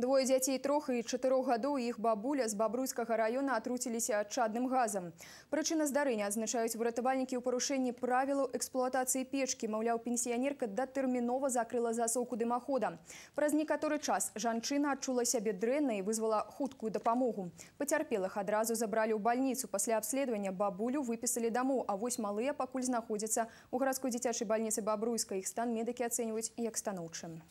Двое детей трох і чатырох гадоў их бабуля з бабруйскага раёна атруціліся чадным газам. Прычына здарэння адзначаюць выратавальнікі ў парушэнні правілаў эксплуатацыі печкі, маўляў, пенсіянерка датэрмінова закрыла засоўку дымахода. Праз некаторы час жанчына адчула сябе дрэнна і вызвала хуткую дапамогу. Пацярпелых одразу забрали в больницу. После обследования бабулю выписали дому, а вось малыя пакуль знаходзяцца ў городской дзіцячай бальніцы Бобруйска. Их стан медики ацэньваюць як станоўчым.